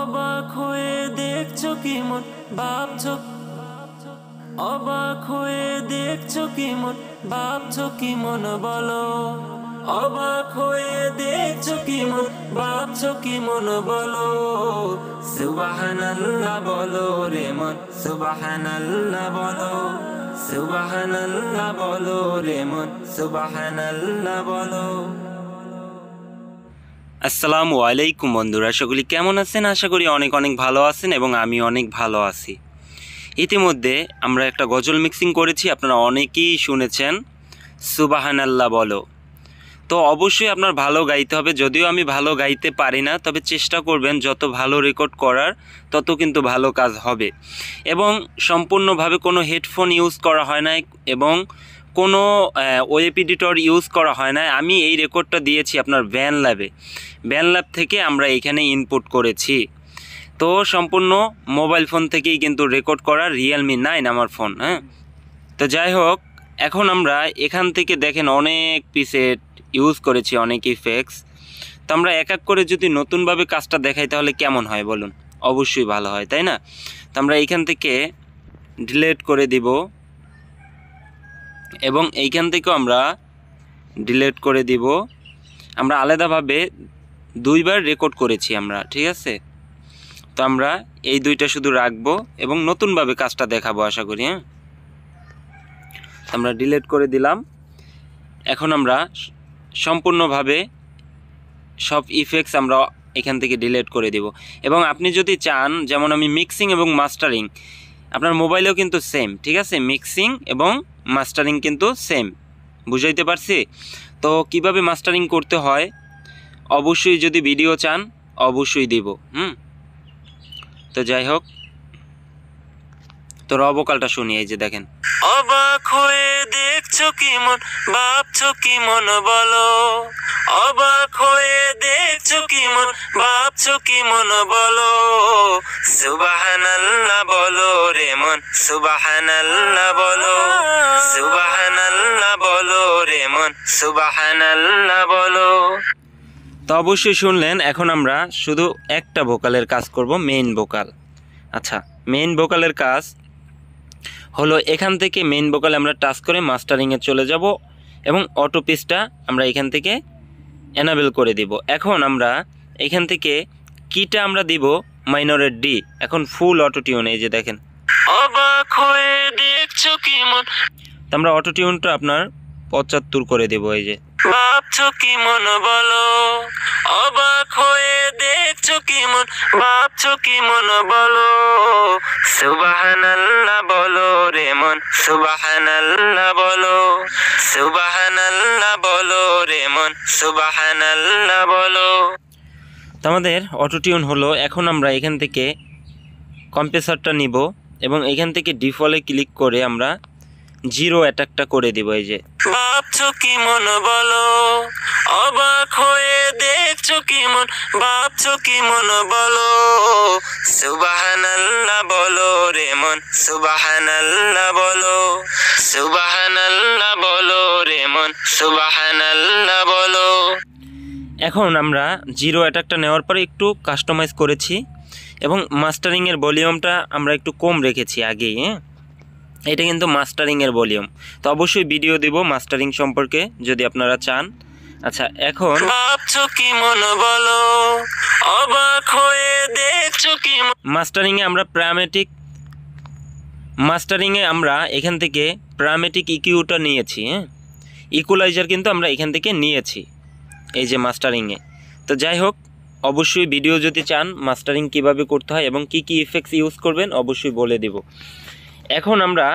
অবাক হয়ে দেখছো কি মন ভাবছো অবাক হয়ে দেখছো কি মন ভাবছো কি মন বলো অবাক হয়ে দেখছো কি মন ভাবছো কি মন বলো সুবাহানাল্লাহ বলো রে মন সুবাহানাল্লাহ বলো সুবাহানাল্লাহ বলো রে মন সুবাহানাল্লাহ বলো আসসালামু আলাইকুম বন্ধুরা সকলি কেমন আছেন আশা করি অনেক অনেক ভালো আছেন এবং আমি অনেক ভালো আছি ইতিমধ্যে আমরা একটা গজল মিক্সিং করেছি আপনারা অনেকেই শুনেছেন সুবাহান আল্লাহ বলো তো অবশ্যই আপনার ভালো গাইতে হবে যদিও আমি ভালো গাইতে পারি না তবে চেষ্টা করবেন যত ভালো রেকর্ড করার তত কিন্তু ভালো কাজ হবে এবং সম্পূর্ণভাবে কোনো হেডফোন ইউজ করা হয় না এবং কোনো ওয়েব এডিটর ইউজ করা হয় না আমি এই রেকর্ডটা দিয়েছি আপনার ভ্যান ল্যাবে ভ্যান ল্যাব থেকে আমরা এখানে ইনপুট করেছি তো সম্পূর্ণ মোবাইল ফোন থেকেই কিন্তু রেকর্ড করা রিয়েলমি নাইন আমার ফোন হ্যাঁ তো যাই হোক এখন আমরা এখান থেকে দেখেন অনেক পিসেট ইউজ করেছি অনেক ইফেক্টস তো আমরা এক এক করে যদি নতুনভাবে কাজটা দেখাই তাহলে কেমন হয় বলুন অবশ্যই ভালো হয় তাই না তো আমরা এখান থেকে ডিলেট করে দিব এবং এইখান থেকেও আমরা ডিলেট করে দিব আমরা আলাদাভাবে দুইবার রেকর্ড করেছি আমরা ঠিক আছে তো আমরা এই দুইটা শুধু রাখবো এবং নতুনভাবে কাজটা দেখাবো আশা করি হ্যাঁ আমরা ডিলেট করে দিলাম এখন আমরা সম্পূর্ণভাবে সব ইফেক্টস আমরা এখান থেকে ডিলেট করে দেব এবং আপনি যদি চান যেমন আমি মিক্সিং এবং মাস্টারিং আপনার মোবাইলেও কিন্তু সেম ঠিক আছে মিক্সিং এবং মাস্টারিং কিন্তু সেম বুঝাইতে পারছি তো কিভাবে মাস্টারিং করতে হয় অবশ্যই যদি ভিডিও চান অবশ্যই দিব হুম তো যাই হোক তোর অবকালটা শুনি এই যে দেখেন অবাক হয়ে ভাবছো কি মন ভাবছো কি মন বলো অবাক হয়ে কি মন কি মন বলো বলো রে মন বলো বলো রে মন বলো তো অবশ্যই শুনলেন এখন আমরা শুধু একটা ভোকালের কাজ করব মেইন ভোকাল আচ্ছা মেইন ভোকালের কাজ হলো এখান থেকে মেন বোকালে আমরা টাচ করে মাস্টারিংয়ে চলে যাব এবং অটো পিসটা আমরা এখান থেকে অ্যানাবেল করে দিব এখন আমরা এখান থেকে কিটা আমরা দিব মাইনরের ডি এখন ফুল অটো টিউন এই যে দেখেন কি আমরা অটো টিউনটা আপনার পঁচাত্তর করে দেব এই যে কি মন বলো অবাক হয়ে তোমাদের অটো মন মন বলো বলো রে মন বলো বলো রে মন বলো আমাদের অটোটিউন হলো এখন আমরা এখান থেকে কম্পেসারটা নিব এবং এখান থেকে ডিফলে ক্লিক করে আমরা জিরো অ্যাটাকটা করে দিব এই যে ভাবছো কি মন বলো অবাক হয়ে দেখছো কি মন ভাবছো কি মন বলো সুবাহানাল্লাহ বলো রে মন সুবাহানাল্লাহ বলো সুবাহানাল্লাহ বলো রে মন সুবাহানাল্লাহ বলো এখন আমরা জিরো অ্যাটাকটা নেওয়ার পরে একটু কাস্টমাইজ করেছি এবং মাস্টারিংয়ের ভলিউমটা আমরা একটু কম রেখেছি আগেই হ্যাঁ এটা কিন্তু মাস্টারিংয়ের ভলিউম তো অবশ্যই ভিডিও দেব মাস্টারিং সম্পর্কে যদি আপনারা চান আচ্ছা এখন ভাবছো কি মনে বলো অবাক হয়ে দেখছো কি মাস্টারিং আমরা প্রামেটিক মাস্টারিং এ আমরা এখান থেকে প্রামেটিক ইকিউটা নিয়েছি হ্যাঁ ইকুলাইজার কিন্তু আমরা এখান থেকে নিয়েছি এই যে মাস্টারিংয়ে তো যাই হোক অবশ্যই ভিডিও যদি চান মাস্টারিং কিভাবে করতে হয় এবং কি কি ইফেক্টস ইউজ করবেন অবশ্যই বলে দেব এখন আমরা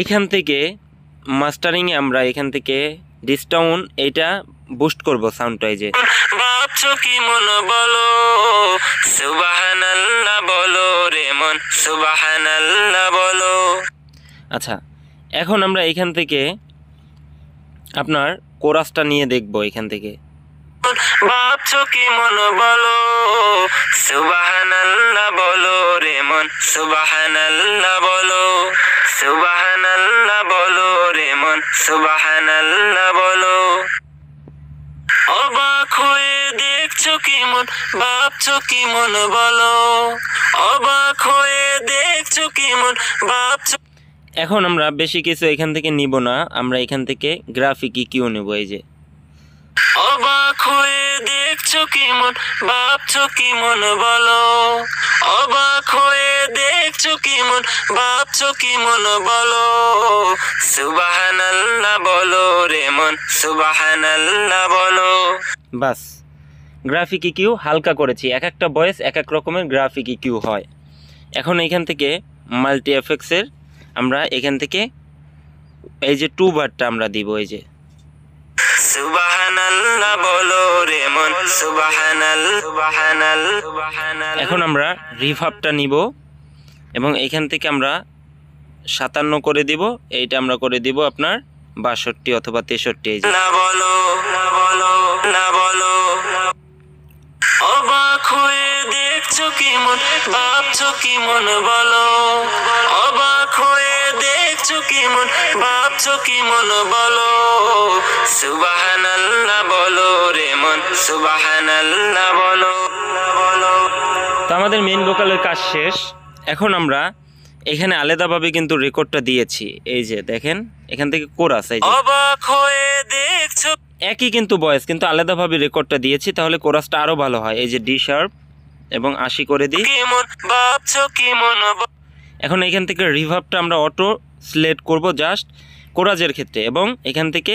এইখান থেকে মাস্টারিংয়ে আমরা এখান থেকে ডিসটাউন এটা বুস্ট করব সাউন্ডটাইজে চোখে মন বলো সুবাহানাল্লাহ বলো রে মন সুবাহানাল্লাহ বলো আচ্ছা এখন আমরা এখান থেকে আপনার কোরাসটা নিয়ে দেখব এখান থেকে ভাবছো কি মন বলো সুবাহানাল্লাহ বলো রে মন সুবাহানাল্লাহ বলো সুবাহানাল্লাহ বলো করে মন সুবাহান্লাহ বলো অবাক হয়ে দেখছো কি মন ভাবছো কি মন বলো অবাক হয়ে দেখছো কি মন ভাবছো এখন আমরা বেশি কিছু এখান থেকে নিব না আমরা এখান থেকে গ্রাফিকি কিউ নেব এই যে অবাক হয়ে ভাবছো মন ভাবছো কি মন বলো অবাক হয়ে দেখছো কি মন ভাবছো কি মন বলো সুবাহানাল্লাহ বলো রে মন সুবাহানাল্লাহ বলো বাস গ্রাফিকি কিউ হালকা করেছি এক একটা বয়স এক এক রকমের গ্রাফিকি কিউ হয় এখন এখান থেকে মাল্টি এফেক্সের আমরা এখান থেকে এই যে টু বারটা আমরা দিব এই যে এখন আমরা রিভাবটা নিব এবং এখান থেকে আমরা সাতান্ন করে দিব এইটা আমরা করে দিব আপনার বাষট্টি অথবা তেষট্টি অবাক হয়ে দেখছো কি মন কি মন বলো অবাক হয়ে দেখছো কি মন কি মন বলো সুবাহান তো আমাদের মেন ভোকালের কাজ শেষ এখন আমরা এখানে আলাদাভাবে কিন্তু রেকর্ডটা দিয়েছি এই যে দেখেন এখান থেকে কোরাস এই যে একই কিন্তু বয়স কিন্তু আলাদাভাবে রেকর্ডটা দিয়েছি তাহলে কোরাসটা আরো ভালো হয় এই যে ডি শার্প এবং আশি করে দিই এখন এখান থেকে রিভার্ভটা আমরা অটো সিলেক্ট করব জাস্ট কোরাজের ক্ষেত্রে এবং এখান থেকে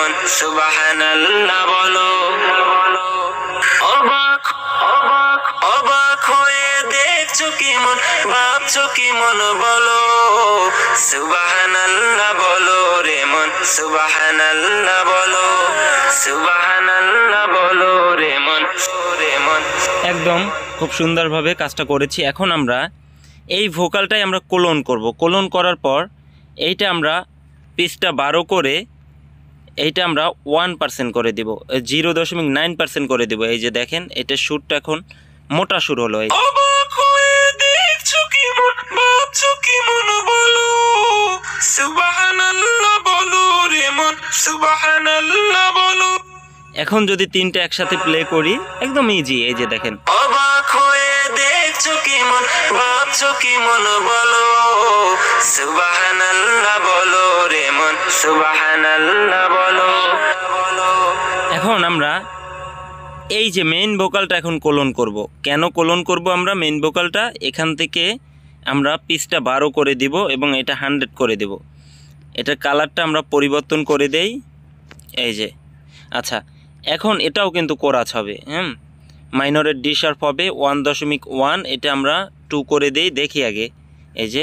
যেমন সুবাহানাল্লাহ বলো অবাক অবাক অবাক হয়ে দেখছো কি মন ভাবছো কি মন বলো সুবাহানাল্লাহ বলো রে মন সুবাহানাল্লাহ বলো সুবাহানাল্লাহ বলো রে মন রে মন একদম খুব সুন্দরভাবে কাজটা করেছি এখন আমরা এই ভোকালটাই আমরা কোলন করব কোলন করার পর এইটা আমরা পিসটা বারো করে এইটা আমরা ওয়ান পার্সেন্ট করে দিব জিরো দশমিক নাইন পার্সেন্ট করে দিব এই যে দেখেন এটা সুরটা এখন মোটা সুর হলো এই এখন যদি তিনটা একসাথে প্লে করি একদম ইজি এই যে দেখেন অবাক হয়ে দেখছো কি মন মন বলো বলো এখন আমরা এই যে মেইন ভোকালটা এখন কোলন করব। কেন কোলন করব আমরা মেইন ভোকালটা এখান থেকে আমরা পিসটা বারো করে দিব এবং এটা হান্ড্রেড করে দেব এটার কালারটা আমরা পরিবর্তন করে দেই এই যে আচ্ছা এখন এটাও কিন্তু কোরাচ হবে হ্যাঁ মাইনরের ডি হবে ওয়ান দশমিক ওয়ান এটা আমরা টু করে দেই দেখি আগে এই যে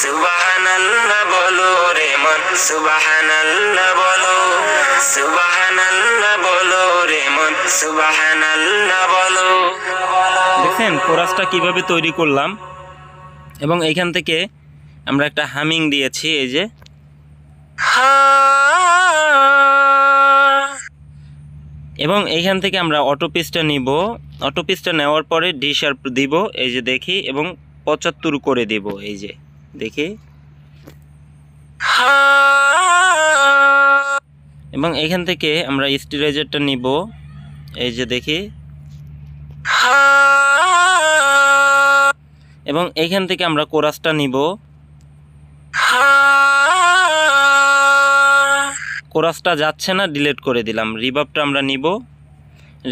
সুবাহানাল্লাহ বলো রে মন সুবাহানাল্লাহ বলো সুবাহানাল্লাহ বলো রে মন সুবাহানাল্লাহ বলো দেখেন কোরাসটা কিভাবে তৈরি করলাম এবং এইখান থেকে আমরা একটা হামিং দিয়েছি এই যে এবং এইখান থেকে আমরা অটোপিসটা নিব অটোপিসটা নেওয়ার পরে ডি শার্প দিব এই যে দেখি এবং পঁচাত্তর করে দিব এই যে দেখে এবং এখান থেকে আমরা স্টিরাইজারটা নিব এই যে দেখি এবং এখান থেকে আমরা কোরাসটা নিব কোরাসটা যাচ্ছে না ডিলেট করে দিলাম রিভাবটা আমরা নিব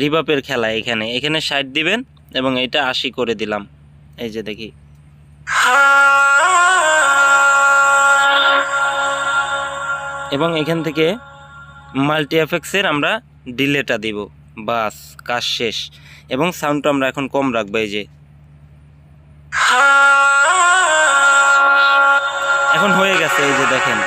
রিভাবের খেলা এখানে এখানে সাইড দিবেন এবং এটা আশি করে দিলাম এই যে দেখি এবং এখান থেকে মাল্টি এফেক্সের আমরা ডিলেটা দিব বাস কাজ শেষ এবং সাউন্ডটা আমরা এখন কম রাখবো এই যে এখন হয়ে গেছে এই যে দেখেন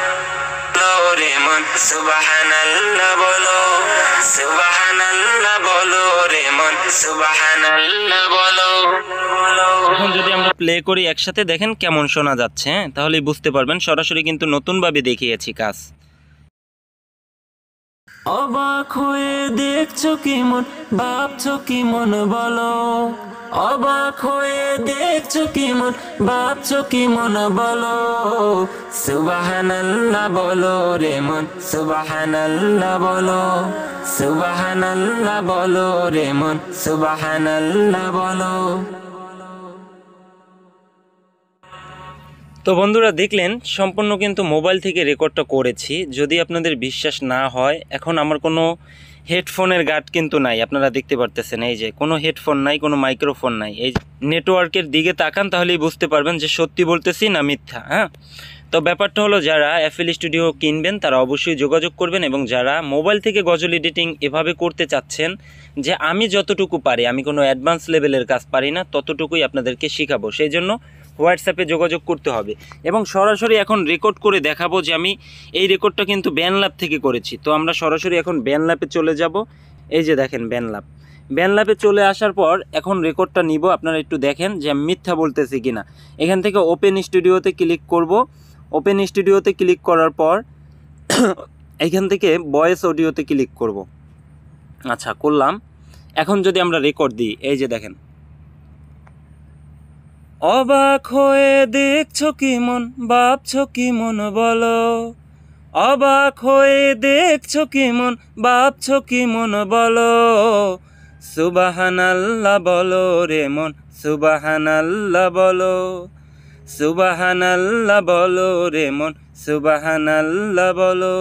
এখন যদি আমরা প্লে করি একসাথে দেখেন কেমন শোনা যাচ্ছে হ্যাঁ? তাহলে বুঝতে পারবেন সরাসরি কিন্তু নতুনভাবে দেখিয়েছি কাজ অবাক হয়ে দেখছো কি মন ভাবছো কি মন বলো অবাক হয়ে দেখছো কি মন ভাবছো কি মন বলো সুবাহানাল্লাহ বলো রে মন সুবাহানাল্লাহ বলো সুবাহানাল্লাহ বলো রে মন সুবাহানাল্লাহ বলো তো বন্ধুরা দেখলেন সম্পূর্ণ কিন্তু মোবাইল থেকে রেকর্ডটা করেছি যদি আপনাদের বিশ্বাস না হয় এখন আমার কোনো হেডফোনের গার্ড কিন্তু নাই আপনারা দেখতে পারতেছেন এই যে কোনো হেডফোন নাই কোনো মাইক্রোফোন নাই এই নেটওয়ার্কের দিকে তাকান তাহলেই বুঝতে পারবেন যে সত্যি বলতেছি না মিথ্যা হ্যাঁ তো ব্যাপারটা হলো যারা অ্যাফেল স্টুডিও কিনবেন তারা অবশ্যই যোগাযোগ করবেন এবং যারা মোবাইল থেকে গজল এডিটিং এভাবে করতে চাচ্ছেন যে আমি যতটুকু পারি আমি কোনো অ্যাডভান্স লেভেলের কাজ পারি না ততটুকুই আপনাদেরকে শেখাবো সেই জন্য হোয়াটসঅ্যাপে যোগাযোগ করতে হবে এবং সরাসরি এখন রেকর্ড করে দেখাবো যে আমি এই রেকর্ডটা কিন্তু ব্যানলাপ থেকে করেছি তো আমরা সরাসরি এখন ব্যানলাপে চলে যাব এই যে দেখেন ব্যানলাপ ব্যানলাপে চলে আসার পর এখন রেকর্ডটা নিব আপনারা একটু দেখেন যে আমি মিথ্যা বলতেছি কি না এখান থেকে ওপেন স্টুডিওতে ক্লিক করব ওপেন স্টুডিওতে ক্লিক করার পর এখান থেকে ভয়েস অডিওতে ক্লিক করব আচ্ছা করলাম এখন যদি আমরা রেকর্ড দিই এই যে দেখেন অবাক হয়ে দেখছো কি মন ভাবছো কি মন বলো অবাক হয়ে দেখছ কি মন ভাবছো কি মন বলো সুবাহানাল্লাহ বলো রে মন সুবাহানাল্লাহ বলো সুবাহানাল্লাহ বলো রে মন সুবাহানাল্লাহ বলো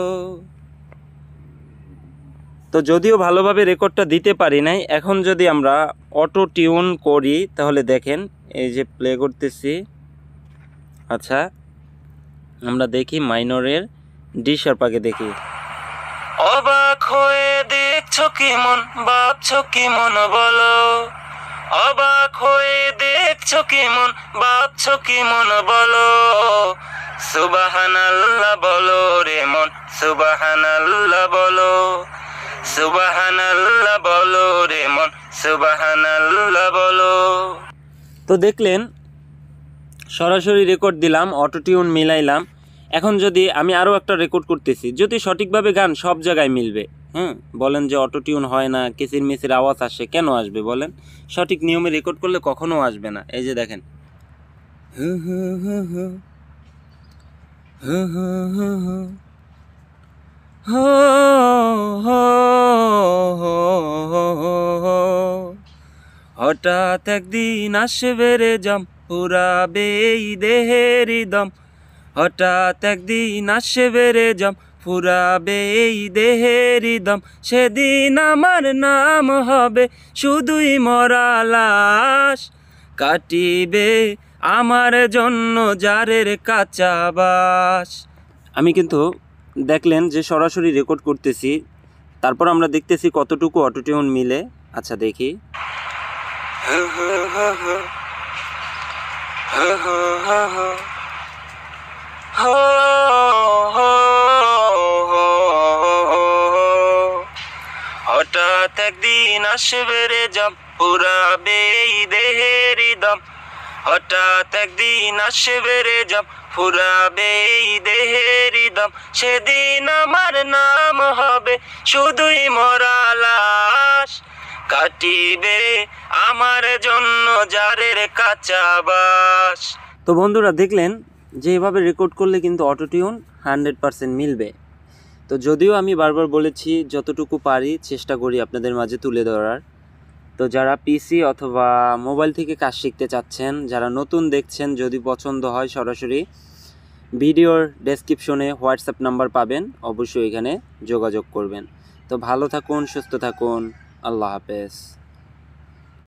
তো যদিও ভালোভাবে রেকর্ডটা দিতে পারি নাই এখন যদি আমরা অটো টিউন করি তাহলে দেখেন এই যে প্লে করতেছি আচ্ছা আমরা দেখি মাইনরের ডি সরপাকে দেখি অবাক হয়ে দেখছো কি মন বাপছো কি মন বলো অবাক হয়ে দেখছো কি মন বাপছো কি মন বলো সুবাহানাল্লাহ বলো রে মন সুবাহানাল্লাহ বলো সুবাহানাল্লাহ বলো রে মন সুবাহানাল্লাহ বলো তো দেখলেন সরাসরি রেকর্ড দিলাম অটোটিউন মিলাইলাম এখন যদি আমি আরও একটা রেকর্ড করতেছি যদি সঠিকভাবে গান সব জায়গায় মিলবে হ্যাঁ বলেন যে অটোটিউন হয় না কিসির মিসির আওয়াজ আসে কেন আসবে বলেন সঠিক নিয়মে রেকর্ড করলে কখনও আসবে না এই যে দেখেন হো হো হো হো হঠাৎ একদিন আসে বেড়ে জম ফুরাবে এই দেহের দম হঠাৎ একদিন আসে বেড়ে জম ফুরাবে এই দেহের দম সেদিন আমার নাম হবে শুধুই মরা লাশ কাটিবে আমার জন্য জারের কাঁচা বাস আমি কিন্তু দেখলেন যে সরাসরি রেকর্ড করতেছি তারপর আমরা দেখতেছি কতটুকু অটোটিউন মিলে আচ্ছা দেখি হঠাৎ একদিন আসবে রে জম পুরাবে এই দেহের দম হঠাৎ একদিন আসবে রে জম ফুরাবে এই দেহের দম সেদিন আমার নাম হবে শুধুই মরা লাশ কাটিবে আমার জন্য জারের কাঁচা বাস তো বন্ধুরা দেখলেন যে এভাবে রেকর্ড করলে কিন্তু অটোটিউন হান্ড্রেড পারসেন্ট মিলবে তো যদিও আমি বারবার বলেছি যতটুকু পারি চেষ্টা করি আপনাদের মাঝে তুলে ধরার তো যারা পিসি অথবা মোবাইল থেকে কাজ শিখতে চাচ্ছেন যারা নতুন দেখছেন যদি পছন্দ হয় সরাসরি ভিডিওর ডেসক্রিপশনে হোয়াটসঅ্যাপ নাম্বার পাবেন অবশ্যই এখানে যোগাযোগ করবেন তো ভালো থাকুন সুস্থ থাকুন a lapis